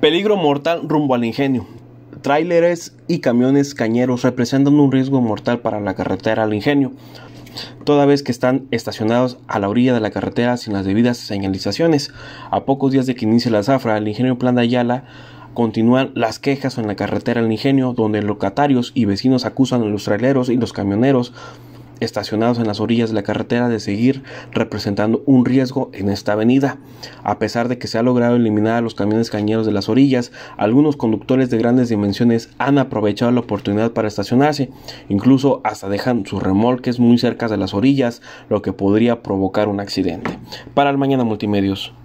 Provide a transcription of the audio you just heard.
Peligro mortal rumbo al ingenio. Tráileres y camiones cañeros representan un riesgo mortal para la carretera al ingenio, toda vez que están estacionados a la orilla de la carretera sin las debidas señalizaciones. A pocos días de que inicie la zafra, el ingenio Plan de Ayala Continúan las quejas en la carretera al ingenio, donde locatarios y vecinos acusan a los traileros y los camioneros estacionados en las orillas de la carretera de seguir representando un riesgo en esta avenida. A pesar de que se ha logrado eliminar a los camiones cañeros de las orillas, algunos conductores de grandes dimensiones han aprovechado la oportunidad para estacionarse, incluso hasta dejan sus remolques muy cerca de las orillas, lo que podría provocar un accidente. Para el Mañana Multimedios.